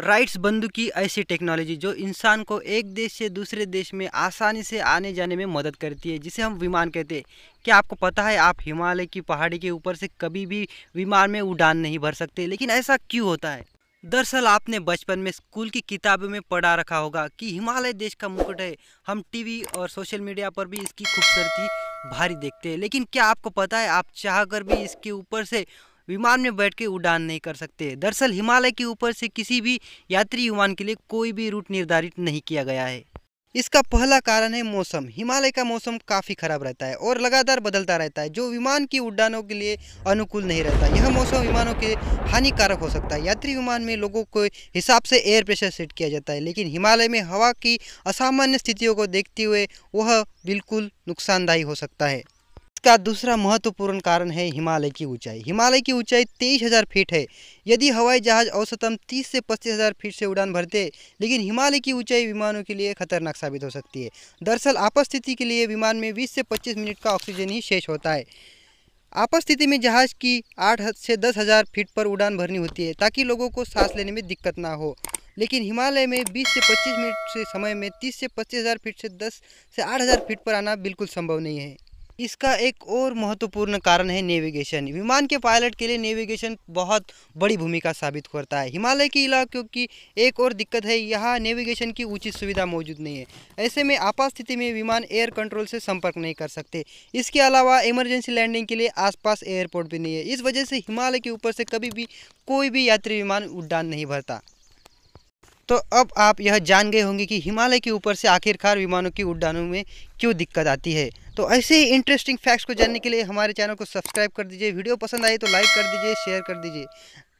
rights बंदूक की ऐसी टेक्नोलॉजी जो इंसान को एक देश से दूसरे देश में आसानी से आने जाने में मदद करती है जिसे हम विमान कहते हैं क्या आपको पता है आप हिमालय की पहाड़ी के ऊपर से कभी भी विमान में उड़ान नहीं भर सकते लेकिन ऐसा क्यों होता है दरअसल आपने बचपन में स्कूल की किताबों में पढ़ा रखा होगा कि हिमालय देश का मुकुट है हम टीवी और सोशल मीडिया पर भी इसकी खूबसूरती भारी देखते हैं लेकिन क्या आपको पता है आप चाह भी इसके ऊपर से विमान में बैठ के उड़ान नहीं कर सकते दरअसल हिमालय के ऊपर से किसी भी यात्री विमान के लिए कोई भी रूट निर्धारित नहीं किया गया है इसका पहला कारण है मौसम हिमालय का मौसम काफ़ी ख़राब रहता है और लगातार बदलता रहता है जो विमान की उड़ानों के लिए अनुकूल नहीं रहता यह मौसम विमानों के हानिकारक हो सकता है यात्री विमान में लोगों को हिसाब से एयर प्रेशर सेट किया जाता है लेकिन हिमालय में हवा की असामान्य स्थितियों को देखते हुए वह बिल्कुल नुकसानदायी हो सकता है इसका दूसरा महत्वपूर्ण कारण है हिमालय की ऊंचाई हिमालय की ऊंचाई तेईस हज़ार फीट है यदि हवाई जहाज़ औसतम तीस से पच्चीस हज़ार फीट से उड़ान भरते लेकिन हिमालय की ऊंचाई विमानों के लिए खतरनाक साबित हो सकती है दरअसल आपस्थिति के लिए विमान में बीस से पच्चीस मिनट का ऑक्सीजन ही शेष होता है आपस्थिति में जहाज की आठ से दस हज़ार फीट पर उड़ान भरनी होती है ताकि लोगों को सांस लेने में दिक्कत ना हो लेकिन हिमालय में 20 से 25 मिनट से समय में 30 से पच्चीस हज़ार फीट से 10 से 8000 फीट पर आना बिल्कुल संभव नहीं है इसका एक और महत्वपूर्ण कारण है नेविगेशन विमान के पायलट के लिए नेविगेशन बहुत बड़ी भूमिका साबित करता है हिमालय के इलाकों की एक और दिक्कत है यहाँ नेविगेशन की उचित सुविधा मौजूद नहीं है ऐसे में आपात स्थिति में विमान एयर कंट्रोल से संपर्क नहीं कर सकते इसके अलावा इमरजेंसी लैंडिंग के लिए आसपास एयरपोर्ट भी नहीं है इस वजह से हिमालय के ऊपर से कभी भी कोई भी यात्री विमान उड्डान नहीं भरता तो अब आप यह जान गए होंगे कि हिमालय के ऊपर से आखिरकार विमानों की उड्डानों में क्यों दिक्कत आती है तो ऐसे ही इंटरेस्टिंग फैक्ट्स को जानने के लिए हमारे चैनल को सब्सक्राइब कर दीजिए वीडियो पसंद आई तो लाइक कर दीजिए शेयर कर दीजिए